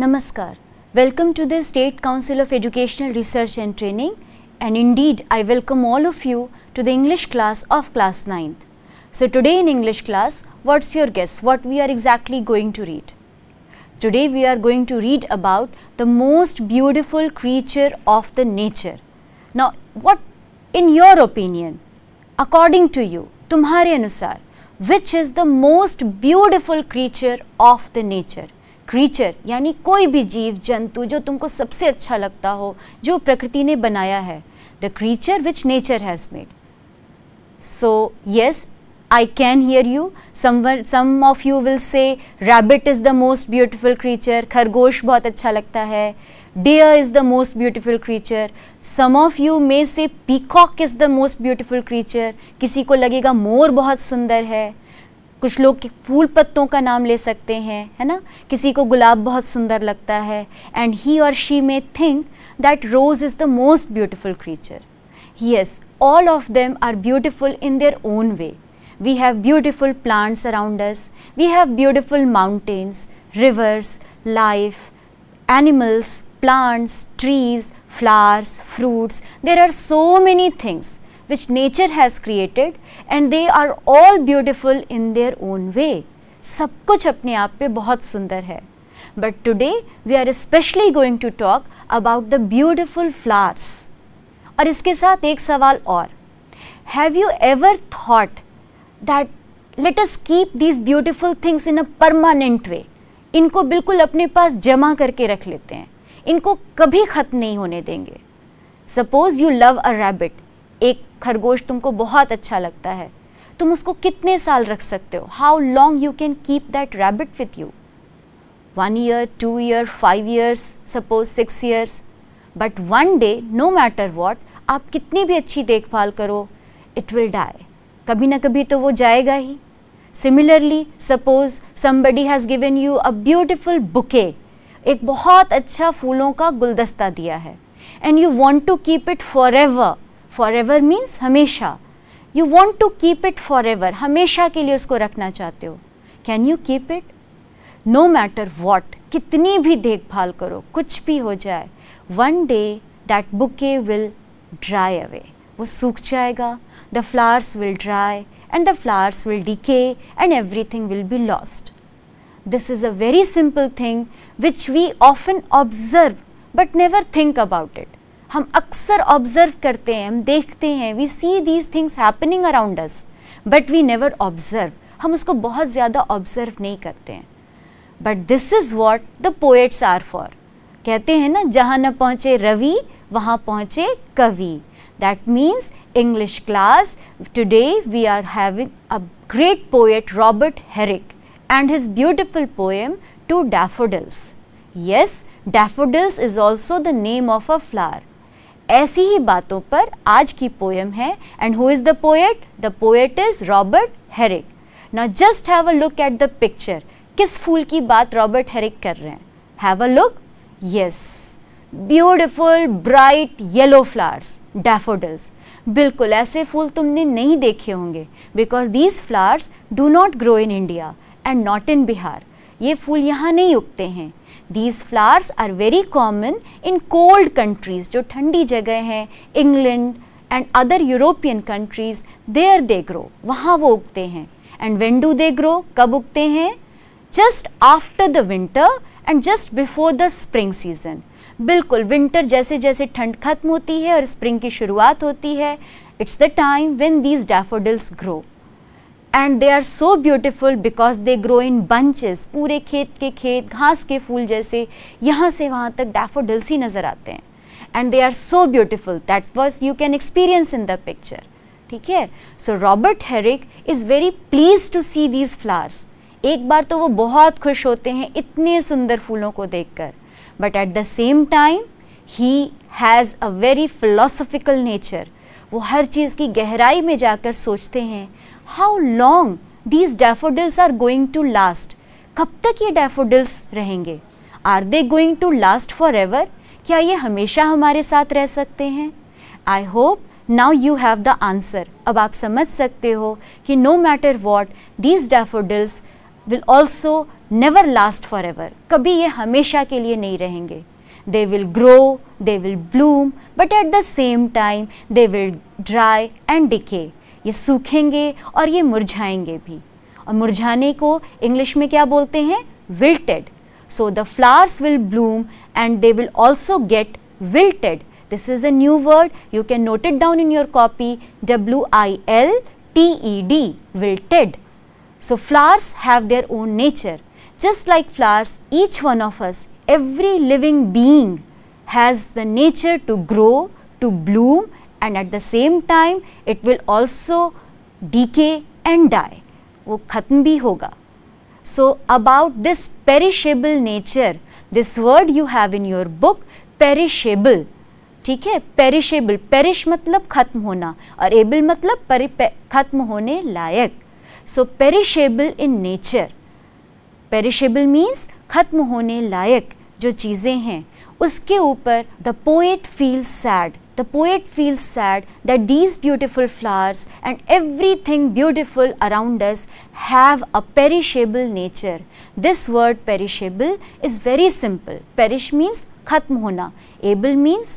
Namaskar. Welcome to the State Council of Educational Research and Training and indeed I welcome all of you to the English class of class 9th. So today in English class, what's your guess what we are exactly going to read? Today we are going to read about the most beautiful creature of the nature. Now what in your opinion, according to you, तुम्हारे अनुसार, which is the most beautiful creature of the nature? Creature यानी कोई भी जीव जंतु जो तुमको सबसे अच्छा लगता हो जो प्रकृति ने बनाया है the creature which nature has made so yes I can hear you some of you will say rabbit is the most beautiful creature खरगोश बहुत अच्छा लगता है deer is the most beautiful creature some of you may say peacock is the most beautiful creature किसी को लगेगा मोर बहुत सुंदर है कुछ लोग फूल पत्तों का नाम ले सकते हैं है ना किसी को गुलाब बहुत सुंदर लगता है एंड ही और she may think that rose is the most beautiful creature yes all of them are beautiful in their own way we have beautiful plants around us we have beautiful mountains rivers life animals plants trees flowers fruits there are so many things which nature has created and they are all beautiful in their own way. सब कुछ अपने आप pe बहुत सुंदर है but today we are especially going to talk about the beautiful flowers aur iske sath ek sawal aur have you ever thought that let us keep these beautiful things in a permanent way इनको बिल्कुल अपने पास जमा करके रख लेते हैं इनको कभी ख़त्म नहीं होने देंगे suppose you love a rabbit एक खरगोश तुमको बहुत अच्छा लगता है तुम उसको कितने साल रख सकते हो how long you can keep that rabbit with you one year two year five years suppose six years but one day no matter what आप कितनी भी अच्छी देखभाल करो इट विल डाई कभी ना कभी तो वो जाएगा ही similarly suppose somebody has given you a beautiful bouquet एक बहुत अच्छा फूलों का गुलदस्ता दिया है and you want to keep it forever forever means hamesha you want to keep it forever hamesha ke liye usko rakhna chahte ho can you keep it no matter what kitni bhi dekhbhal karo kuch bhi ho jaye one day that bouquet will dry away wo sukh jayega the flowers will dry and the flowers will decay and everything will be lost this is a very simple thing which we often observe but never think about it हम अक्सर observe करते हैं हम देखते हैं we see these things happening around us but we never observe हम उसको बहुत ज़्यादा ऑब्जर्व नहीं करते हैं but this is what the poets are for कहते हैं ना जहाँ न पहुँचे रवि वहाँ पहुँचे कवि that means English class today we are having a great poet Robert Herrick and his beautiful poem to daffodils yes daffodils is also the name of a flower ऐसी ही बातों पर आज की पोएम है and who is the poet the poet is Robert Herrick ना just have a look at the picture किस फूल की बात रॉबर्ट हेरिक कर रहे हैं have a look yes beautiful bright yellow flowers daffodils बिल्कुल ऐसे फूल तुमने नहीं देखे होंगे because these flowers do not grow in India and not in Bihar ये फूल यहाँ नहीं उगते हैं these flowers are very common in cold countries जो ठंडी जगह हैं England and other European countries there they grow वहाँ वो उगते हैं and when do they grow कब उगते हैं just after the winter and just before the spring season बिल्कुल विंटर जैसे जैसे ठंड खत्म होती है और स्प्रिंग की शुरुआत होती है it's the time when these daffodils grow and they are so beautiful because they grow in bunches पूरे खेत के खेत घास के फूल जैसे यहाँ से वहाँ तक डैफोडिल्स ही नज़र आते हैं and they are so beautiful that was you can experience in the picture ठीक है so Robert Herrick is very pleased to see these flowers एक बार तो वो बहुत खुश होते हैं इतने सुंदर फूलों को देख कर but at the same time he has a very philosophical nature वो हर चीज़ की गहराई में जाकर सोचते हैं how long these daffodils are going to last कब तक ये डेफोडिल्स रहेंगे are they going to last for ever क्या ये हमेशा हमारे साथ रह सकते हैं I hope now you have the answer अब आप समझ सकते हो कि no matter what these daffodils will also never last for forever कभी ये हमेशा के लिए नहीं रहेंगे they will grow they will bloom but at the same time they will dry and decay ये सूखेंगे और ये मुरझाएंगे भी और मुरझाने को इंग्लिश में क्या बोलते हैं wilted so the flowers will bloom and they will also get wilted this is a new word you can note it down in your copy W I L T E D wilted so flowers have their own nature just like flowers each one of us every living being has the nature to grow to bloom and at the same time it will also decay and die वो ख़त्म भी होगा so about this perishable nature this word you have in your book perishable ठीक है perishable perish मतलब ख़त्म होना और एबल मतलब ख़त्म होने लायक so perishable in nature perishable means ख़त्म होने लायक जो चीज़ें हैं उसके ऊपर the poet feel sad The poet feels sad that these beautiful flowers and everything beautiful around us have a perishable nature. This word perishable is very simple. Perish means khatm hona. Able means,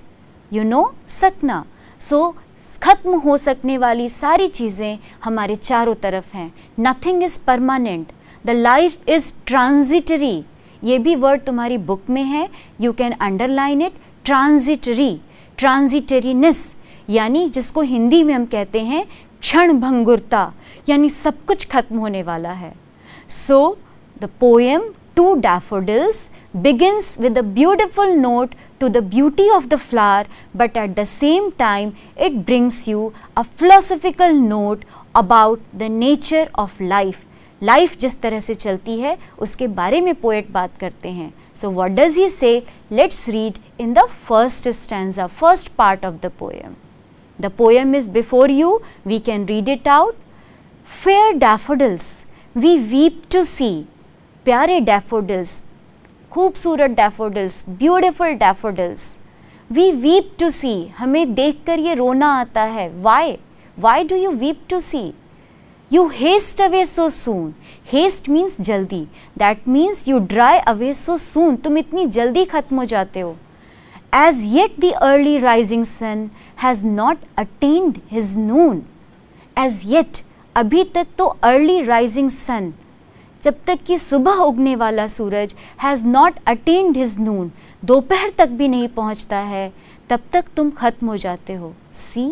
you know, sakna. So, khatm ho sakne wali sari cheeze hamare charo taraf hain nothing is permanent the life is transitory ye bhi word tumhari book mein hai you can underline it transitory transitoriness यानी जिसको हिंदी में हम कहते हैं क्षण भंगुरता यानी सब कुछ खत्म होने वाला है so the poem to daffodils begins with a beautiful note to the beauty of the flower but at the same time it brings you a philosophical note about the nature of life life जिस तरह से चलती है उसके बारे में poet बात करते हैं So, what does he say? Let us read in the first stanza, first part of the poem. The poem is before you, we can read it out. Fair daffodils, we weep to see. Pyare daffodils, खूबसूरत daffodils, beautiful daffodils we weep to see हमें देखकर ये रोना आता है Why do you weep to see? you haste away so soon haste means जल्दी that means you dry away so soon तुम इतनी जल्दी ख़त्म हो जाते हो as yet the early rising sun has not attained his noon as yet अभी तक तो early rising sun जब तक कि सुबह उगने वाला सूरज has not attend his noon दोपहर तक भी नहीं पहुंचता है तब तक तुम ख़त्म हो जाते हो सी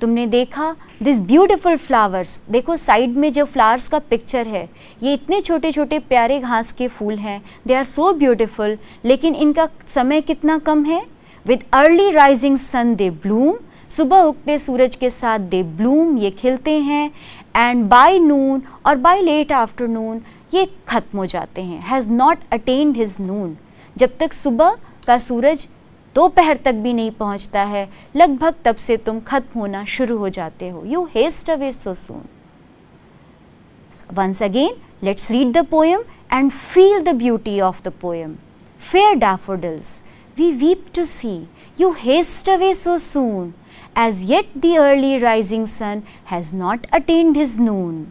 तुमने देखा दिस ब्यूटिफुल फ्लावर्स देखो साइड में जो फ्लावर्स का पिक्चर है ये इतने छोटे छोटे प्यारे घास के फूल हैं दे आर सो ब्यूटिफुल लेकिन इनका समय कितना कम है with early rising sun they bloom सुबह उगते सूरज के साथ दे ब्लूम ये खिलते हैं एंड बाय नून और बाय लेट आफ्टरनून ये ख़त्म हो जाते हैं has not attend his noon जब तक सुबह का सूरज दोपहर तक भी नहीं पहुंचता है लगभग तब से तुम खत्म होना शुरू हो जाते हो you haste away so soon once again let's read the poem and feel the beauty of the poem fair daffodils we weep to see you haste away so soon as yet the early rising sun has not attend his noon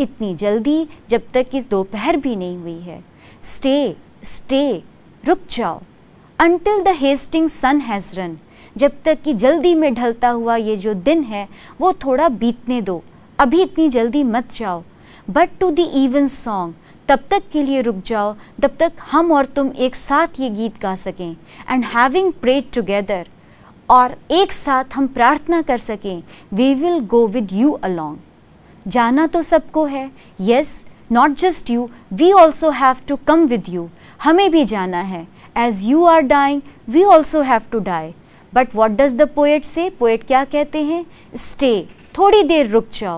इतनी जल्दी जब तक कि दोपहर भी नहीं हुई है स्टे स्टे रुक जाओ until the hasting sun has run जब तक कि जल्दी में ढलता हुआ ये जो दिन है वो थोड़ा बीतने दो अभी इतनी जल्दी मत जाओ but to the even song तब तक के लिए रुक जाओ तब तक हम और तुम एक साथ ये गीत गा सकें एंड हैविंग प्रेड टुगेदर और एक साथ हम प्रार्थना कर सकें we will go with you along जाना तो सबको है yes not just you we also have to come with you हमें भी जाना है as you are dying we also have to die but what does the poet say poet kya kehte hain stay thodi der ruk jao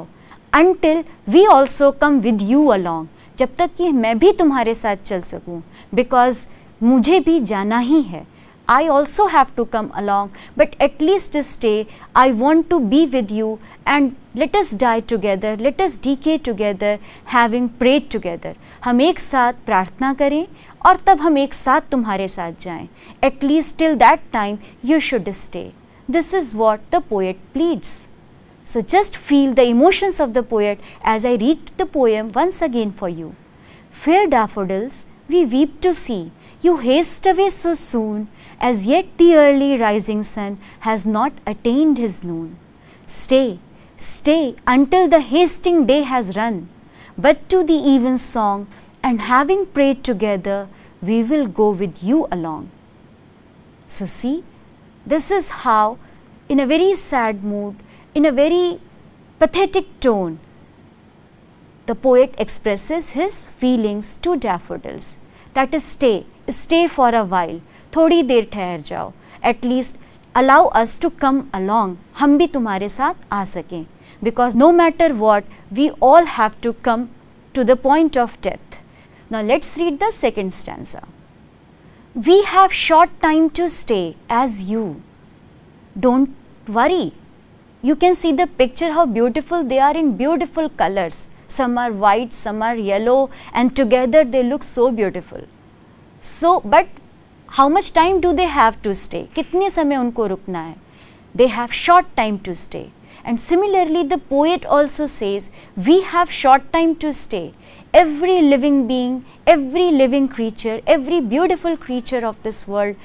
until we also come with you along jab tak ki main bhi tumhare sath chal सकूँ because mujhe bhi jana hi hai I also have to come along, but at least stay. I want to be with you and let us die together, let us decay together, having prayed together. hum ek sath prarthna kare और तब हम एक साथ तुम्हारे साथ जाएं at least till that time you should stay this is what the poet pleads So just feel the emotions of the poet as I read the poem once again for you. Fair daffodils, we weep to see you haste away so soon, as yet the early rising sun has not attained his noon. Stay, stay until the hasting day has run, but to the even song and having prayed together, we will go with you along. So, see, this is how, in a very sad mood, in a very pathetic tone, the poet expresses his feelings to daffodils. That is, stay, stay for a while, thodi der ठहर jao. at least allow us to come along, हम भी tumhare saath uh because no matter what, we all have to come to the point of death. Now let us read the second stanza. We have short time to stay as you. Don't worry. You can see the picture how beautiful they are in beautiful colors. Some are white, some are yellow and together they look so beautiful. So, but how much time do they have to stay? कितने समय उनको रुकना है? They have short time to stay. And similarly, the poet also says, we have short time to stay every living being, every living creature, every beautiful creature of this world,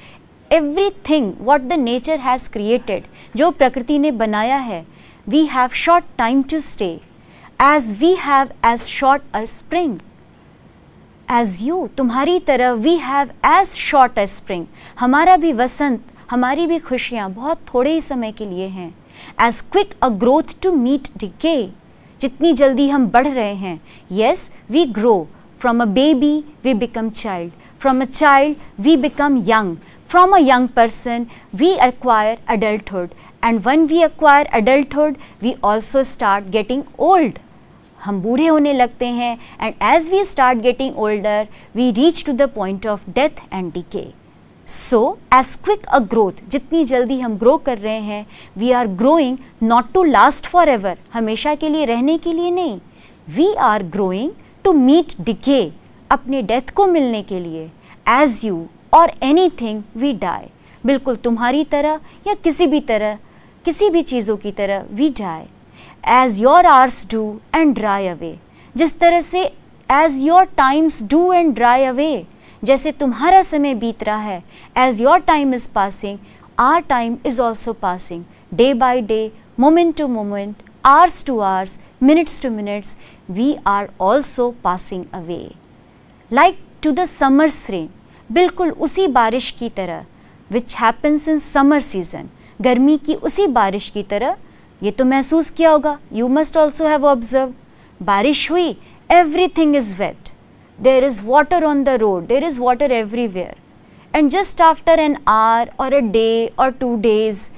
everything what the nature has created, जो प्रकृति ने बनाया है, we have short time to stay, as we have as short a spring. As you, तुम्हारी तरह we have as short a spring. हमारा भी वसंत, हमारी भी खुशियाँ बहुत थोड़े ही समय के लिए हैं. As quick a growth to meet decay. जितनी जल्दी हम बढ़ रहे हैं yes we grow from a baby we become child from a child we become young from a young person we acquire adulthood and when we acquire adulthood we also start getting old हम बूढ़े होने लगते हैं and as we start getting older we reach to the point of death and decay so as quick a growth जितनी जल्दी हम grow कर रहे हैं we are growing not to last for ever हमेशा के लिए रहने के लिए नहीं we are growing to meet decay अपने डेथ को मिलने के लिए as you or anything we die बिल्कुल तुम्हारी तरह या किसी भी तरह किसी भी चीज़ों की तरह we die as your hours do and dry away जिस तरह से as your times do and dry away जैसे तुम्हारा समय बीत रहा है as your time is passing our time is also passing day by day moment to moment hours to hours minutes to minutes we are also passing away like to the summer rain बिल्कुल उसी बारिश की तरह which happens in summer season गर्मी की उसी बारिश की तरह ये तो महसूस किया होगा you must also have observe बारिश हुई everything is wet there is water on the road, there is water everywhere. And just after an hour or a day or two days,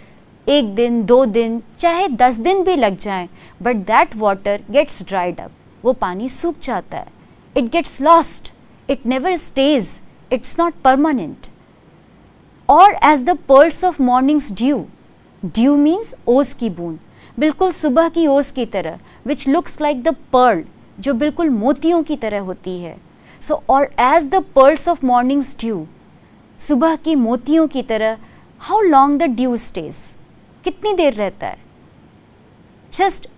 एक दिन दो दिन चाहे दस दिन भी लग जाएं, but that water gets dried up वो पानी सूख जाता है it gets lost it never stays it's not permanent or as the pearls of morning's dew dew means ओस की बूंद बिल्कुल सुबह की ओस की तरह which looks like the pearl जो बिल्कुल मोतियों की तरह होती है so or as the pearls of morning's dew सुबह की मोतियों की तरह how long the due stays कितनी देर रहता है just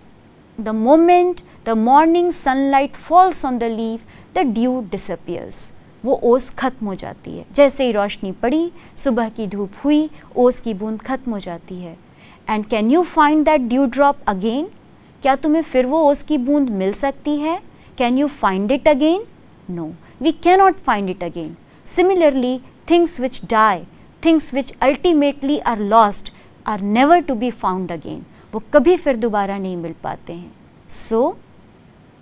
the moment the morning sunlight falls on the leave the dew disappears वो ओस खत्म हो जाती है जैसे ही रोशनी पड़ी सुबह की धूप हुई ओस की बूंद खत्म हो जाती है and can you find that dew drop again क्या तुम्हें फिर वो ओस की बूंद मिल सकती है can you find it again No, we cannot find it again. Similarly, things which die, things which ultimately are lost are never to be found again. वो कभी फिर दोबारा नहीं मिल पाते हैं So,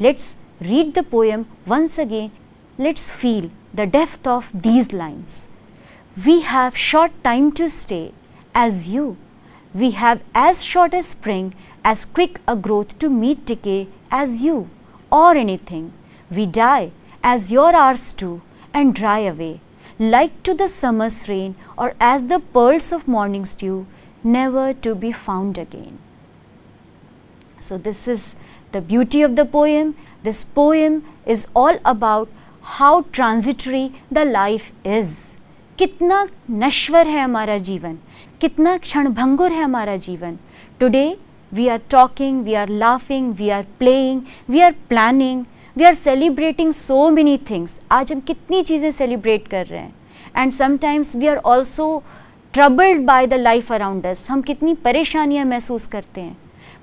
let's read the poem once again. Let's feel the depth of these lines. We have short time to stay as you. We have as short a spring, as quick a growth to meet decay as you or anything. We die as your hours do, and dry away, like to the summer's rain or as the pearls of morning's dew, never to be found again. So this is the beauty of the poem. This poem is all about how transitory the life is. कितना नश्वर है हमारा जीवन कितना क्षणभंगुर है हमारा जीवन Today we are talking, we are laughing, we are playing, we are planning. We are celebrating so many things आज हम कितनी चीज़ें सेलिब्रेट कर रहे हैं and sometimes we are also troubled by the life around us हम कितनी परेशानियाँ महसूस करते हैं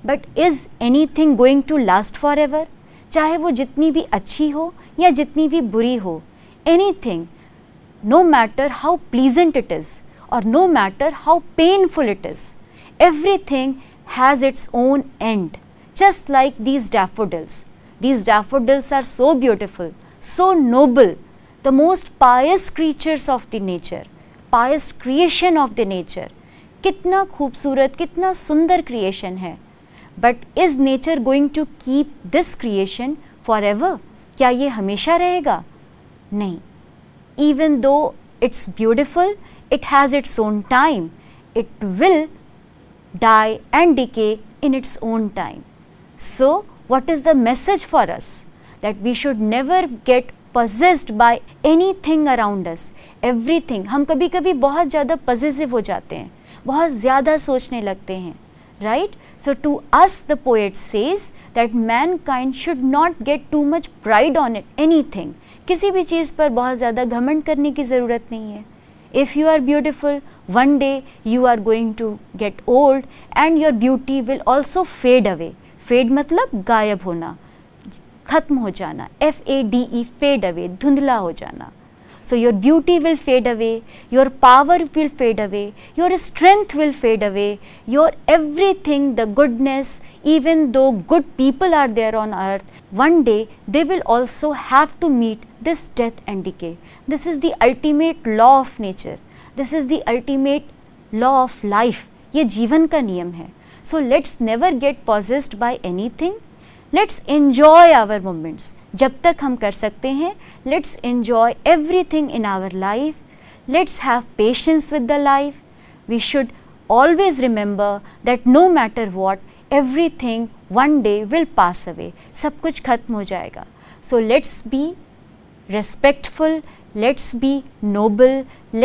but is anything going to last for ever चाहे वो जितनी भी अच्छी हो या जितनी भी बुरी हो anything no matter how pleasant it is और no matter how painful it is everything has its own end just like these daffodils. These daffodils are so beautiful, so noble, the most pious creatures of the nature, pious creation of the nature. कितना खूबसूरत कितना सुंदर creation है but is nature going to keep this creation for ever क्या ये हमेशा रहेगा नहीं even though it's beautiful, it has its own time. It will die and decay in its own time. So, what is the message for us? That we should never get possessed by anything around us everything हम कभी कभी बहुत ज़्यादा possessive हो जाते हैं बहुत ज़्यादा सोचने लगते हैं right so to us the poet says that mankind should not get too much pride on it anything किसी भी चीज़ पर बहुत ज़्यादा घमंड करने की ज़रूरत नहीं है if you are beautiful one day you are going to get old and your beauty will also fade away fade मतलब गायब होना खत्म हो जाना F A D E fade away धुंधला हो जाना so your beauty will fade away your power will fade away your strength will fade away your everything the goodness even though good people are there on earth one day they will also have to meet this death and decay this is the ultimate law of nature this is the ultimate law of life ये जीवन का नियम है So, let us never get possessed by anything. Let us enjoy our moments. जब तक हम कर सकते हैं let's enjoy everything in our life let's have patience with the life always remember that no matter what everything one day will pass away सब कुछ ख़त्म हो जाएगा so let's be respectful let's be noble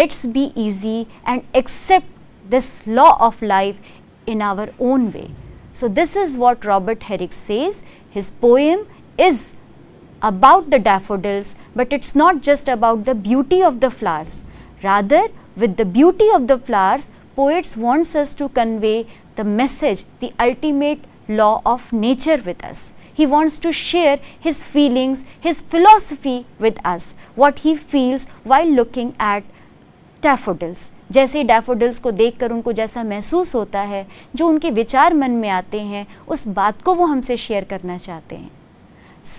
let's be easy and accept this law of life in our own way. So, this is what Robert Herrick says. His poem is about the daffodils, but it is not just about the beauty of the flowers. Rather, with the beauty of the flowers, poets wants us to convey the message, the ultimate law of nature with us. He wants to share his feelings, his philosophy with us, what he feels while looking at daffodils. जैसे daffodils को देखकर उनको जैसा महसूस होता है जो उनके विचार मन में आते हैं उस बात को वो हमसे शेयर करना चाहते हैं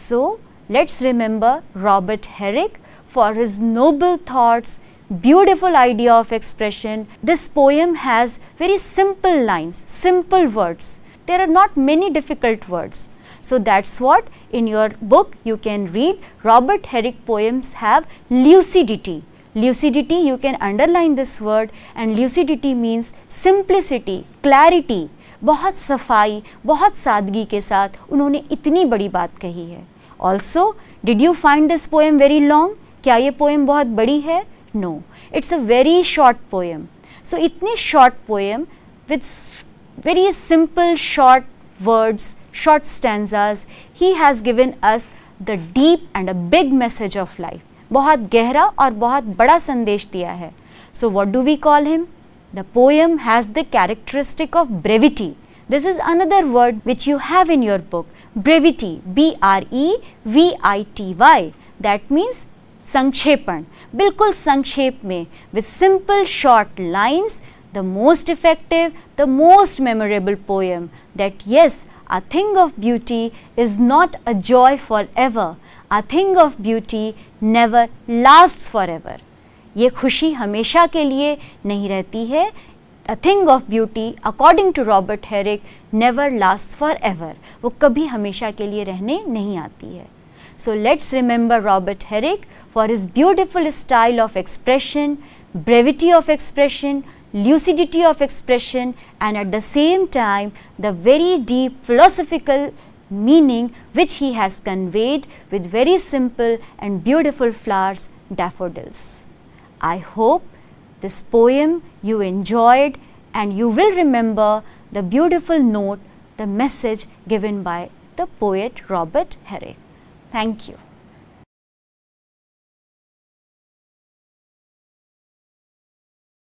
so let's remember Robert Herrick for his noble thoughts beautiful idea of expression this poem has very simple lines simple words there are not many difficult words so that's what in your book you can read Robert Herrick poems have lucidity Lucidity, you can underline this word and lucidity means simplicity, clarity, बहुत सफाई बहुत सादगी के साथ उन्होंने इतनी बड़ी बात कही है also did you find this poem very long क्या ये पोएम बहुत बड़ी है no it's a very short poem. So इतनी short poem with very simple short words, short stanzas, he has given us the deep and a big message of life. बहुत गहरा और बहुत बड़ा संदेश दिया है so what do we call him the poem has the characteristic of brevity this is another word which you have in your book brevity B R E V I T Y that means संक्षेपण बिल्कुल संक्षेप में with simple short lines the most effective the most memorable poem that yes a thing of beauty is not a joy for ever A thing of beauty never lasts forever. ये खुशी हमेशा के लिए नहीं रहती है a thing of beauty according to Robert Herrick never last for ever वो कभी हमेशा के लिए रहने नहीं आती है so let's remember Robert Herrick for his beautiful style of expression brevity of expression, lucidity of expression and at the same time the very deep philosophical meaning which he has conveyed with very simple and beautiful flowers, daffodils. I hope this poem you enjoyed and you will remember the beautiful note, the message given by the poet Robert Herrick. Thank you.